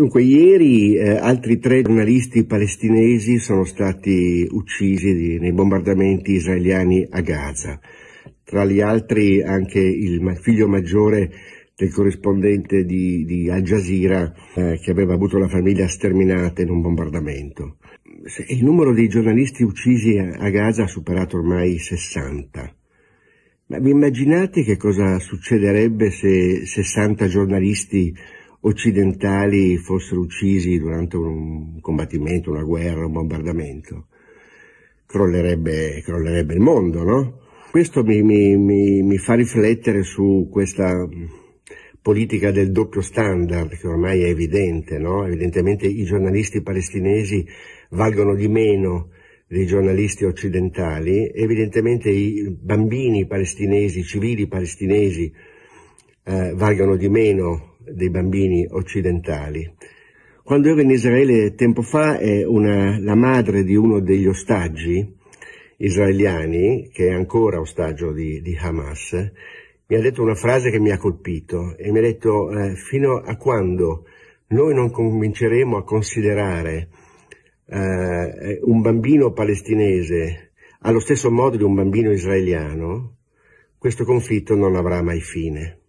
Dunque, ieri eh, altri tre giornalisti palestinesi sono stati uccisi di, nei bombardamenti israeliani a Gaza. Tra gli altri anche il figlio maggiore del corrispondente di, di Al Jazeera eh, che aveva avuto la famiglia sterminata in un bombardamento. Il numero dei giornalisti uccisi a, a Gaza ha superato ormai 60. Ma vi immaginate che cosa succederebbe se 60 giornalisti occidentali fossero uccisi durante un combattimento, una guerra, un bombardamento. Crollerebbe, crollerebbe il mondo, no? Questo mi, mi, mi, mi, fa riflettere su questa politica del doppio standard che ormai è evidente, no? Evidentemente i giornalisti palestinesi valgono di meno dei giornalisti occidentali, evidentemente i bambini palestinesi, i civili palestinesi eh, valgono di meno dei bambini occidentali. Quando ero in Israele tempo fa, eh, una, la madre di uno degli ostaggi israeliani, che è ancora ostaggio di, di, Hamas, mi ha detto una frase che mi ha colpito e mi ha detto eh, fino a quando noi non cominceremo a considerare eh, un bambino palestinese allo stesso modo di un bambino israeliano, questo conflitto non avrà mai fine.